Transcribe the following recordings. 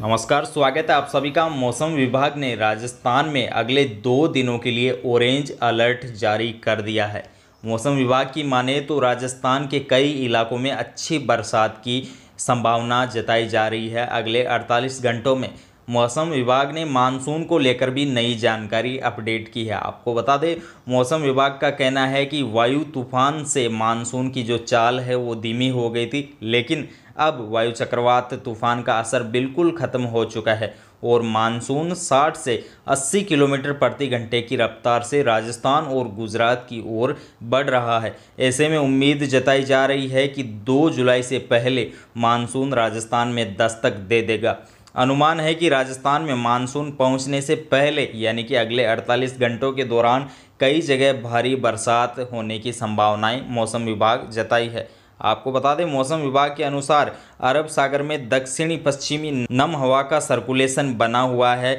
नमस्कार स्वागत है आप सभी का मौसम विभाग ने राजस्थान में अगले दो दिनों के लिए ऑरेंज अलर्ट जारी कर दिया है मौसम विभाग की माने तो राजस्थान के कई इलाकों में अच्छी बरसात की संभावना जताई जा रही है अगले 48 घंटों में मौसम विभाग ने मानसून को लेकर भी नई जानकारी अपडेट की है आपको बता दें मौसम विभाग का कहना है कि वायु तूफान से मानसून की जो चाल है वो धीमी हो गई थी लेकिन अब वायु चक्रवात तूफान का असर बिल्कुल ख़त्म हो चुका है और मानसून 60 से 80 किलोमीटर प्रति घंटे की रफ्तार से राजस्थान और गुजरात की ओर बढ़ रहा है ऐसे में उम्मीद जताई जा रही है कि 2 जुलाई से पहले मानसून राजस्थान में दस्तक दे देगा अनुमान है कि राजस्थान में मानसून पहुंचने से पहले यानी कि अगले 48 घंटों के दौरान कई जगह भारी बरसात होने की संभावनाएं मौसम विभाग जताई है आपको बता दें मौसम विभाग के अनुसार अरब सागर में दक्षिणी पश्चिमी नम हवा का सर्कुलेशन बना हुआ है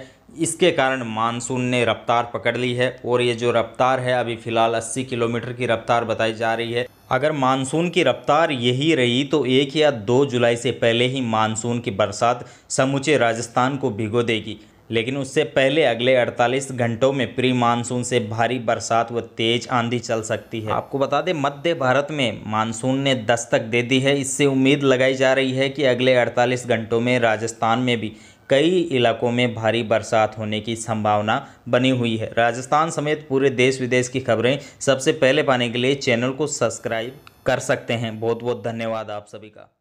इसके कारण मानसून ने रफ्तार पकड़ ली है और ये जो रफ्तार है अभी फ़िलहाल 80 किलोमीटर की रफ्तार बताई जा रही है अगर मानसून की रफ्तार यही रही तो एक या दो जुलाई से पहले ही मानसून की बरसात समूचे राजस्थान को भिगो देगी लेकिन उससे पहले अगले 48 घंटों में प्री मानसून से भारी बरसात व तेज आंधी चल सकती है आपको बता दें मध्य भारत में मानसून ने दस्तक दे दी है इससे उम्मीद लगाई जा रही है कि अगले 48 घंटों में राजस्थान में भी कई इलाकों में भारी बरसात होने की संभावना बनी हुई है राजस्थान समेत पूरे देश विदेश की खबरें सबसे पहले पाने के लिए चैनल को सब्सक्राइब कर सकते हैं बहुत बहुत धन्यवाद आप सभी का